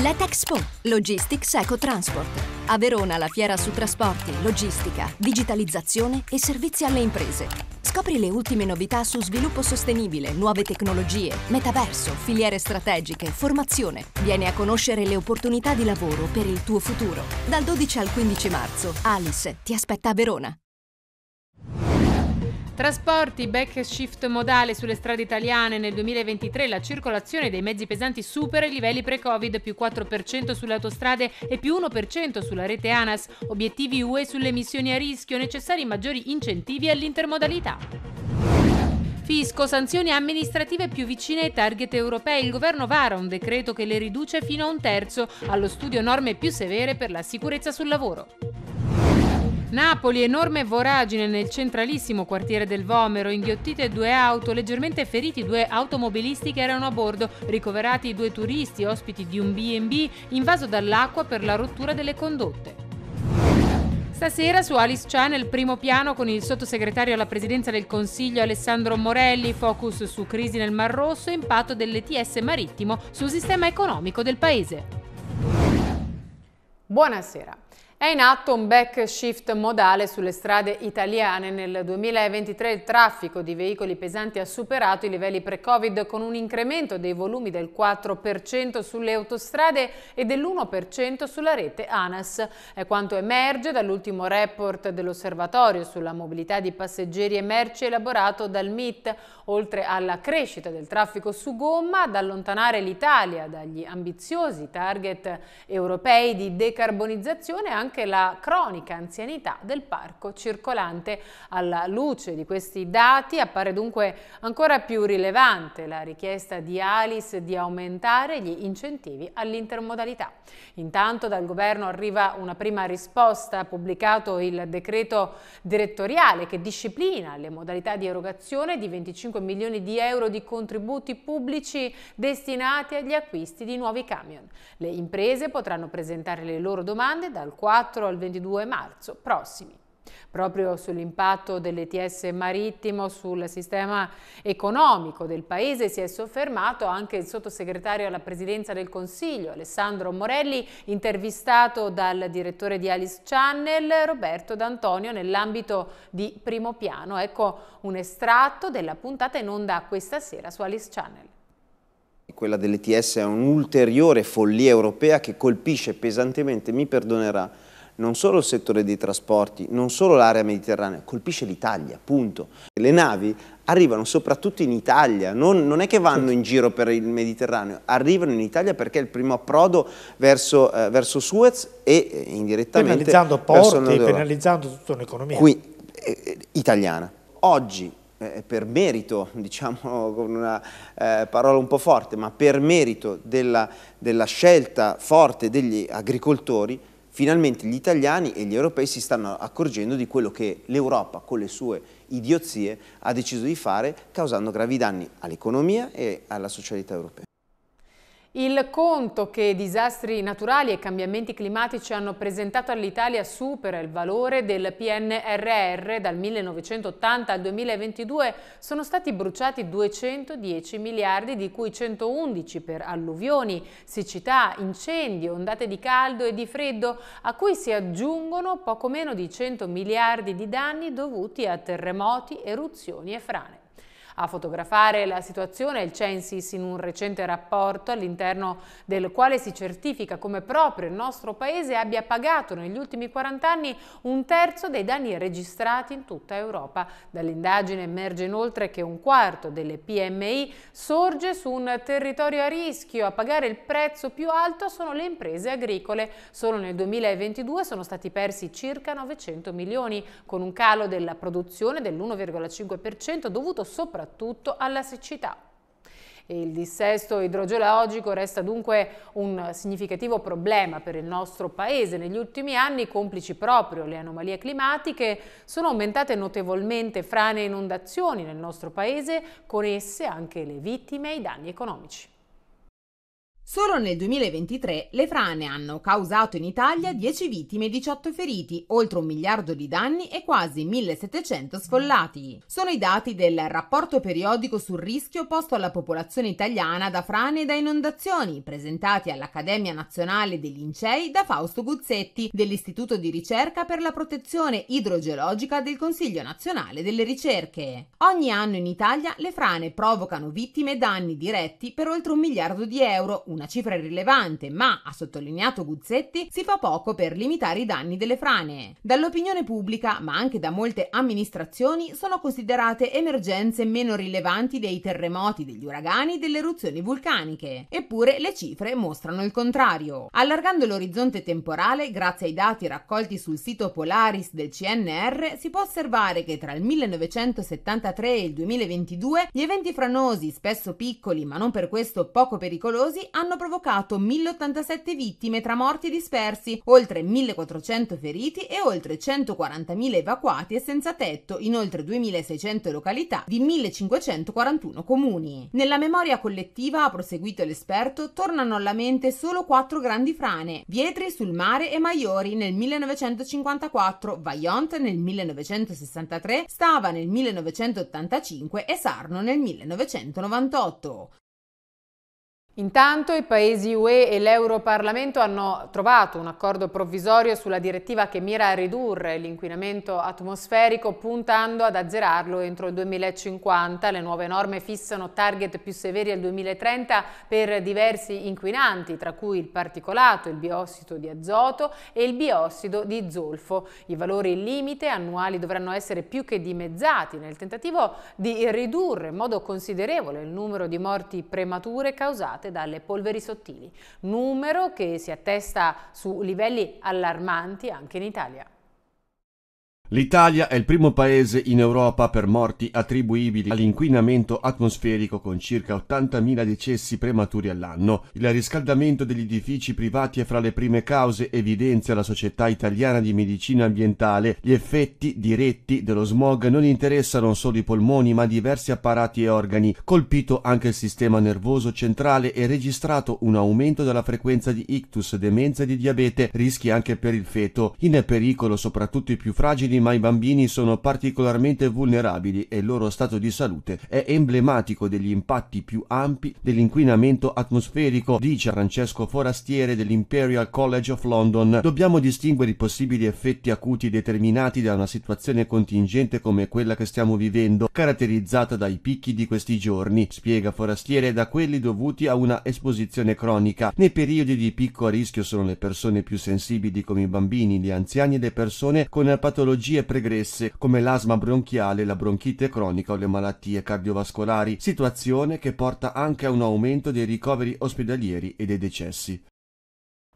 L'Etexpo, Logistics Eco Transport. A Verona la fiera su trasporti, logistica, digitalizzazione e servizi alle imprese. Scopri le ultime novità su sviluppo sostenibile, nuove tecnologie, metaverso, filiere strategiche, formazione. Vieni a conoscere le opportunità di lavoro per il tuo futuro. Dal 12 al 15 marzo, Alice ti aspetta a Verona. Trasporti, backshift modale sulle strade italiane. Nel 2023 la circolazione dei mezzi pesanti supera i livelli pre-Covid, più 4% sulle autostrade e più 1% sulla rete ANAS. Obiettivi UE sulle emissioni a rischio, necessari maggiori incentivi all'intermodalità. Fisco, sanzioni amministrative più vicine ai target europei. Il governo vara un decreto che le riduce fino a un terzo. Allo studio norme più severe per la sicurezza sul lavoro. Napoli, enorme voragine nel centralissimo quartiere del Vomero, inghiottite due auto, leggermente feriti due automobilisti che erano a bordo, ricoverati due turisti ospiti di un B&B invaso dall'acqua per la rottura delle condotte. Stasera su Alice Channel primo piano con il sottosegretario alla presidenza del Consiglio Alessandro Morelli, focus su crisi nel Mar Rosso e impatto dell'ETS marittimo sul sistema economico del Paese. Buonasera. È in atto un back-shift modale sulle strade italiane. Nel 2023 il traffico di veicoli pesanti ha superato i livelli pre-Covid con un incremento dei volumi del 4% sulle autostrade e dell'1% sulla rete ANAS. È quanto emerge dall'ultimo report dell'Osservatorio sulla mobilità di passeggeri e merci elaborato dal MIT. Oltre alla crescita del traffico su gomma, ad allontanare l'Italia dagli ambiziosi target europei di decarbonizzazione anche anche la cronica anzianità del parco circolante. Alla luce di questi dati appare dunque ancora più rilevante la richiesta di Alice di aumentare gli incentivi all'intermodalità. Intanto dal governo arriva una prima risposta, pubblicato il decreto direttoriale che disciplina le modalità di erogazione di 25 milioni di euro di contributi pubblici destinati agli acquisti di nuovi camion. Le imprese potranno presentare le loro domande dal 4 24 al 22 marzo prossimi. Proprio sull'impatto dell'ETS marittimo sul sistema economico del Paese si è soffermato anche il sottosegretario alla Presidenza del Consiglio, Alessandro Morelli, intervistato dal direttore di Alice Channel, Roberto D'Antonio, nell'ambito di Primo Piano. Ecco un estratto della puntata in onda questa sera su Alice Channel. Quella dell'ETS è un'ulteriore follia europea che colpisce pesantemente, mi perdonerà, non solo il settore dei trasporti, non solo l'area mediterranea, colpisce l'Italia, punto. Le navi arrivano soprattutto in Italia, non, non, è che vanno in giro per il Mediterraneo, arrivano in Italia perché è il primo approdo verso, eh, verso Suez e eh, indirettamente penalizzando porti, penalizzando tutta un'economia qui, eh, italiana. Oggi eh, per merito, diciamo con una eh, parola un po' forte, ma per merito della, della scelta forte degli agricoltori, finalmente gli italiani e gli europei si stanno accorgendo di quello che l'Europa con le sue idiozie ha deciso di fare, causando gravi danni all'economia e alla socialità europea. Il conto che disastri naturali e cambiamenti climatici hanno presentato all'Italia supera il valore del PNRR. Dal 1980 al 2022 sono stati bruciati 210 miliardi, di cui 111 per alluvioni, siccità, incendi, ondate di caldo e di freddo, a cui si aggiungono poco meno di 100 miliardi di danni dovuti a terremoti, eruzioni e frane. A fotografare la situazione il Censis in un recente rapporto all'interno del quale si certifica come proprio il nostro paese abbia pagato negli ultimi 40 anni un terzo dei danni registrati in tutta Europa. Dall'indagine emerge inoltre che un quarto delle PMI sorge su un territorio a rischio. A pagare il prezzo più alto sono le imprese agricole. Solo nel 2022 sono stati persi circa 900 milioni, con un calo della produzione dell'1,5% dovuto soprattutto soprattutto alla siccità. Il dissesto idrogeologico resta dunque un significativo problema per il nostro paese. Negli ultimi anni, complici proprio le anomalie climatiche, sono aumentate notevolmente frane e inondazioni nel nostro paese, con esse anche le vittime e i danni economici. Solo nel 2023 le frane hanno causato in Italia 10 vittime e 18 feriti, oltre un miliardo di danni e quasi 1700 sfollati. Sono i dati del rapporto periodico sul rischio posto alla popolazione italiana da frane e da inondazioni, presentati all'Accademia Nazionale degli Incei da Fausto Guzzetti dell'Istituto di Ricerca per la Protezione Idrogeologica del Consiglio Nazionale delle Ricerche. Ogni anno in Italia le frane provocano vittime e danni diretti per oltre un miliardo di euro, una cifra rilevante, ma, ha sottolineato Guzzetti, si fa poco per limitare i danni delle frane. Dall'opinione pubblica, ma anche da molte amministrazioni, sono considerate emergenze meno rilevanti dei terremoti, degli uragani, delle eruzioni vulcaniche. Eppure le cifre mostrano il contrario. Allargando l'orizzonte temporale, grazie ai dati raccolti sul sito Polaris del CNR, si può osservare che tra il 1973 e il 2022 gli eventi franosi, spesso piccoli ma non per questo poco pericolosi, hanno hanno provocato 1087 vittime tra morti e dispersi, oltre 1400 feriti e oltre 140.000 evacuati e senza tetto in oltre 2600 località di 1541 comuni. Nella memoria collettiva, ha proseguito l'esperto, tornano alla mente solo quattro grandi frane, Vietri sul mare e Maiori nel 1954, Vaillant nel 1963, Stava nel 1985 e Sarno nel 1998. Intanto i paesi UE e l'Europarlamento hanno trovato un accordo provvisorio sulla direttiva che mira a ridurre l'inquinamento atmosferico puntando ad azzerarlo entro il 2050. Le nuove norme fissano target più severi al 2030 per diversi inquinanti, tra cui il particolato, il biossido di azoto e il biossido di zolfo. I valori limite annuali dovranno essere più che dimezzati nel tentativo di ridurre in modo considerevole il numero di morti premature causate causate dalle polveri sottili, numero che si attesta su livelli allarmanti anche in Italia. L'Italia è il primo paese in Europa per morti attribuibili all'inquinamento atmosferico con circa 80.000 decessi prematuri all'anno. Il riscaldamento degli edifici privati è fra le prime cause, evidenzia la Società Italiana di Medicina Ambientale. Gli effetti diretti dello smog non interessano solo i polmoni ma diversi apparati e organi. Colpito anche il sistema nervoso centrale è registrato un aumento della frequenza di ictus, demenza e di diabete, rischi anche per il feto. In pericolo soprattutto i più fragili disabili, ma i bambini sono particolarmente vulnerabili e il loro stato di salute è emblematico degli impatti più ampi dell'inquinamento atmosferico, dice Francesco Forastiere dell'Imperial College of London. Dobbiamo distinguere i possibili effetti acuti determinati da una situazione contingente come quella che stiamo vivendo, caratterizzata dai picchi di questi giorni, spiega Forastiere, da quelli dovuti a una esposizione cronica. Nei periodi di picco a rischio sono le persone più sensibili come i bambini, gli anziani e le persone con patologie patologie pregresse come l'asma bronchiale, la bronchite cronica o le malattie cardiovascolari, situazione che porta anche a un aumento dei ricoveri ospedalieri e dei decessi.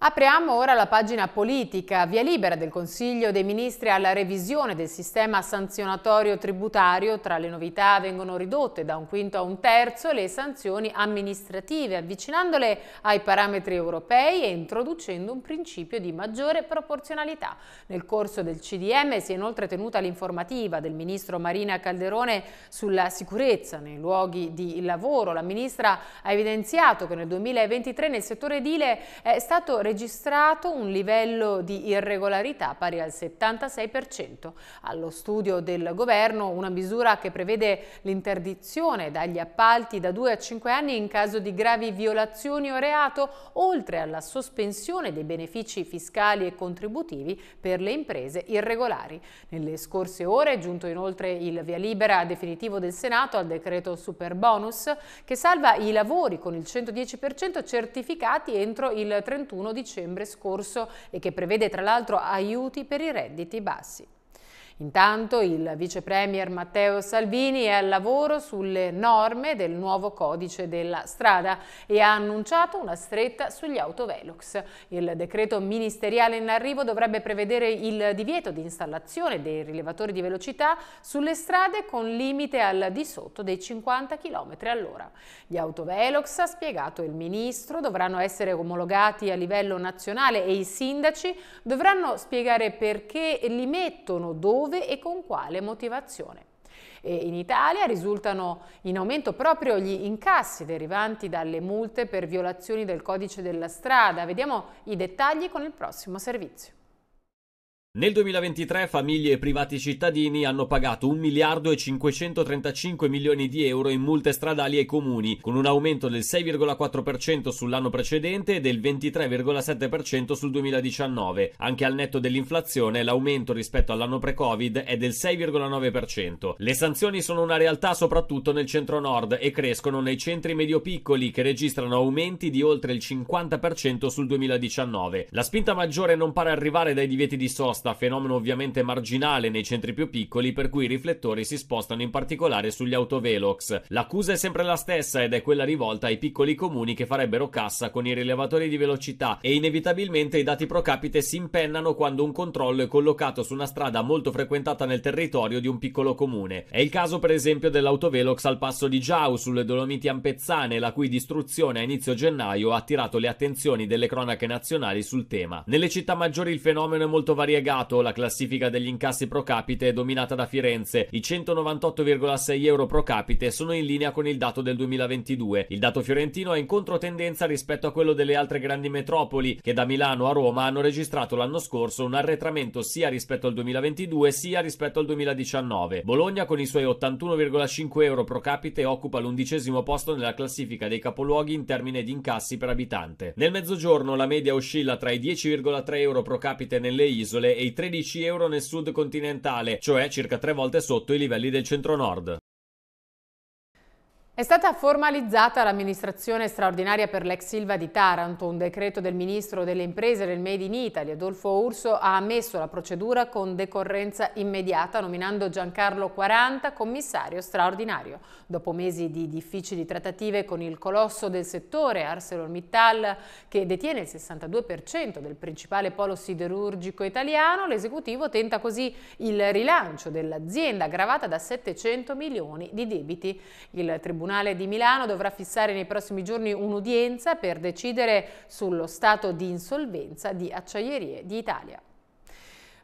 Apriamo ora la pagina politica, via libera del Consiglio dei Ministri alla revisione del sistema sanzionatorio tributario. Tra le novità vengono ridotte da un quinto a un terzo le sanzioni amministrative, avvicinandole ai parametri europei e introducendo un principio di maggiore proporzionalità. Nel corso del CDM si è inoltre tenuta l'informativa del ministro Marina Calderone sulla sicurezza nei luoghi di lavoro. La ministra ha evidenziato che nel 2023 nel settore edile è stato registrato un livello di irregolarità pari al 76%. Allo studio del governo una misura che prevede l'interdizione dagli appalti da 2 a 5 anni in caso di gravi violazioni o reato, oltre alla sospensione dei benefici fiscali e contributivi per le imprese irregolari. Nelle scorse ore è giunto inoltre il via libera definitivo del Senato al decreto super bonus che salva i lavori con il 110% certificati entro il 31 di dicembre scorso e che prevede tra l'altro aiuti per i redditi bassi. Intanto il vice premier Matteo Salvini è al lavoro sulle norme del nuovo codice della strada e ha annunciato una stretta sugli autovelox. Il decreto ministeriale in arrivo dovrebbe prevedere il divieto di installazione dei rilevatori di velocità sulle strade con limite al di sotto dei 50 km all'ora. Gli autovelox, ha spiegato il ministro, dovranno essere omologati a livello nazionale e i sindaci dovranno spiegare perché li mettono, dove dove e con quale motivazione. E in Italia risultano in aumento proprio gli incassi derivanti dalle multe per violazioni del codice della strada. Vediamo i dettagli con il prossimo servizio. Nel 2023 famiglie e privati cittadini hanno pagato 1 miliardo e 535 milioni di euro in multe stradali ai comuni, con un aumento del 6,4% sull'anno precedente e del 23,7% sul 2019. Anche al netto dell'inflazione l'aumento rispetto all'anno pre-Covid è del 6,9%. Le sanzioni sono una realtà soprattutto nel centro-nord e crescono nei centri medio-piccoli che registrano aumenti di oltre il 50% sul 2019. La spinta maggiore non pare arrivare dai divieti di sosta sposta, fenomeno ovviamente marginale nei centri più piccoli per cui i riflettori si spostano in particolare sugli autovelox. L'accusa è sempre la stessa ed è quella rivolta ai piccoli comuni che farebbero cassa con i rilevatori di velocità e inevitabilmente i dati pro capite si impennano quando un controllo è collocato su una strada molto frequentata nel territorio di un piccolo comune. È il caso per esempio dell'autovelox al passo di Giau sulle Dolomiti Ampezzane la cui distruzione a inizio gennaio ha attirato le attenzioni delle cronache nazionali sul tema. Nelle città maggiori il fenomeno è molto variegato aggregato la classifica degli incassi pro capite è dominata da Firenze. I 198,6 euro pro capite sono in linea con il dato del 2022. Il dato fiorentino è in controtendenza rispetto a quello delle altre grandi metropoli che da Milano a Roma hanno registrato l'anno scorso un arretramento sia rispetto al 2022 sia rispetto al 2019. Bologna con i suoi 81,5 euro pro capite occupa l'undicesimo posto nella classifica dei capoluoghi in termini di incassi per abitante. Nel mezzogiorno la media oscilla tra i 10,3 euro pro capite nelle isole e i 13 euro nel sud continentale, cioè circa tre volte sotto i livelli del centro-nord. È stata formalizzata l'amministrazione straordinaria per l'ex Silva di Taranto. Un decreto del ministro delle imprese del Made in Italy, Adolfo Urso, ha ammesso la procedura con decorrenza immediata, nominando Giancarlo 40 commissario straordinario. Dopo mesi di difficili trattative con il colosso del settore ArcelorMittal, che detiene il 62% del principale polo siderurgico italiano, l'esecutivo tenta così il rilancio dell'azienda gravata da 700 milioni di debiti. Il tribunale Tribunale di Milano dovrà fissare nei prossimi giorni un'udienza per decidere sullo stato di insolvenza di Acciaierie d'Italia.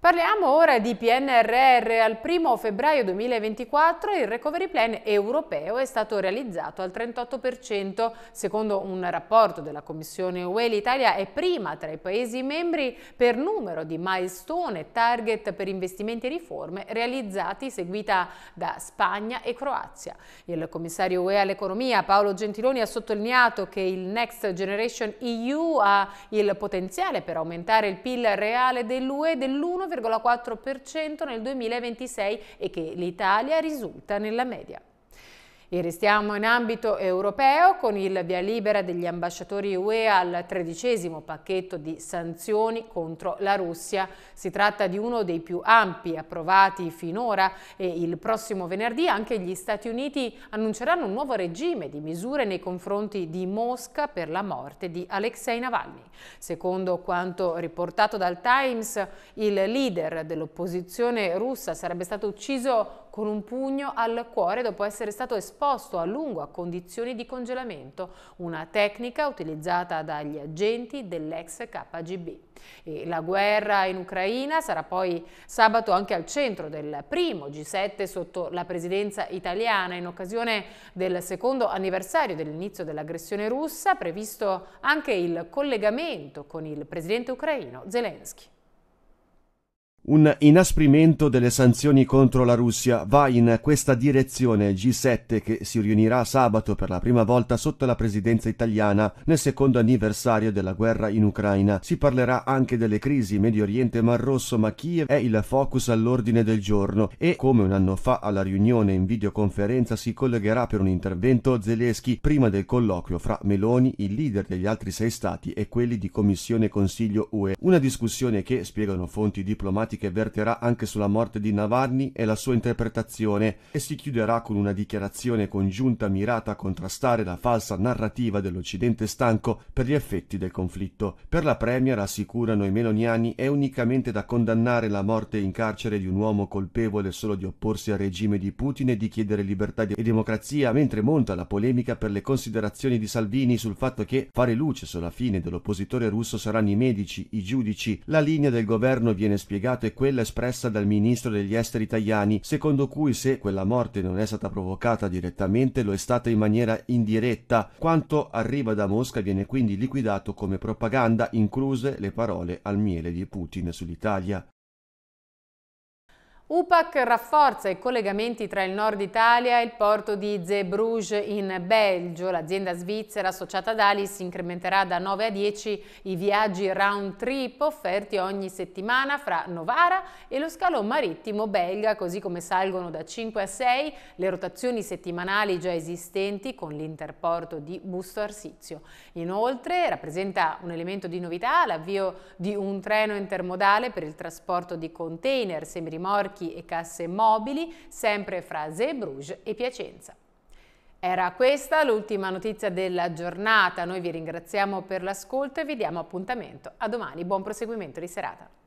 Parliamo ora di PNRR. Al 1 febbraio 2024 il recovery plan europeo è stato realizzato al 38%. Secondo un rapporto della Commissione UE, l'Italia è prima tra i Paesi membri per numero di milestone e target per investimenti e riforme realizzati, seguita da Spagna e Croazia. Il commissario UE all'economia Paolo Gentiloni ha sottolineato che il Next Generation EU ha il potenziale per aumentare il PIL reale dell'UE dell'1% l'1,4% nel 2026 e che l'Italia risulta nella media. E restiamo in ambito europeo con il via libera degli ambasciatori UE al tredicesimo pacchetto di sanzioni contro la Russia. Si tratta di uno dei più ampi approvati finora e il prossimo venerdì anche gli Stati Uniti annunceranno un nuovo regime di misure nei confronti di Mosca per la morte di Alexei Navalny. Secondo quanto riportato dal Times, il leader dell'opposizione russa sarebbe stato ucciso con un pugno al cuore dopo essere stato esposto a lungo a condizioni di congelamento, una tecnica utilizzata dagli agenti dell'ex KGB. E la guerra in Ucraina sarà poi sabato anche al centro del primo G7 sotto la presidenza italiana in occasione del secondo anniversario dell'inizio dell'aggressione russa, previsto anche il collegamento con il presidente ucraino Zelensky. Un inasprimento delle sanzioni contro la Russia va in questa direzione il G7 che si riunirà sabato per la prima volta sotto la presidenza italiana nel secondo anniversario della guerra in Ucraina. Si parlerà anche delle crisi Medio Oriente e Mar Rosso, ma Kiev è il focus all'ordine del giorno e come un anno fa alla riunione in videoconferenza si collegherà per un intervento Zelensky prima del colloquio fra Meloni, i leader degli altri sei stati e quelli di Commissione Consiglio UE. Una discussione che, spiegano fonti diplomatiche, che verterà anche sulla morte di Navarni e la sua interpretazione e si chiuderà con una dichiarazione congiunta mirata a contrastare la falsa narrativa dell'Occidente stanco per gli effetti del conflitto. Per la Premier, assicurano i meloniani, è unicamente da condannare la morte in carcere di un uomo colpevole solo di opporsi al regime di Putin e di chiedere libertà e democrazia, mentre monta la polemica per le considerazioni di Salvini sul fatto che fare luce sulla fine dell'oppositore russo saranno i medici, i giudici, la linea del governo viene spiegata è quella espressa dal ministro degli esteri italiani, secondo cui se quella morte non è stata provocata direttamente lo è stata in maniera indiretta. Quanto arriva da Mosca viene quindi liquidato come propaganda, incluse le parole al miele di Putin sull'Italia. UPAC rafforza i collegamenti tra il nord Italia e il porto di Zeebrugge in Belgio. L'azienda svizzera associata ad Alice incrementerà da 9 a 10 i viaggi round trip offerti ogni settimana fra Novara e lo scalo marittimo belga, così come salgono da 5 a 6 le rotazioni settimanali già esistenti con l'interporto di Busto Arsizio. Inoltre rappresenta un elemento di novità l'avvio di un treno intermodale per il trasporto di container, semirimorchi banchi e casse mobili, sempre fra Zeebrugge e Piacenza. Era questa l'ultima notizia della giornata, noi vi ringraziamo per l'ascolto e vi diamo appuntamento a domani, buon proseguimento di serata.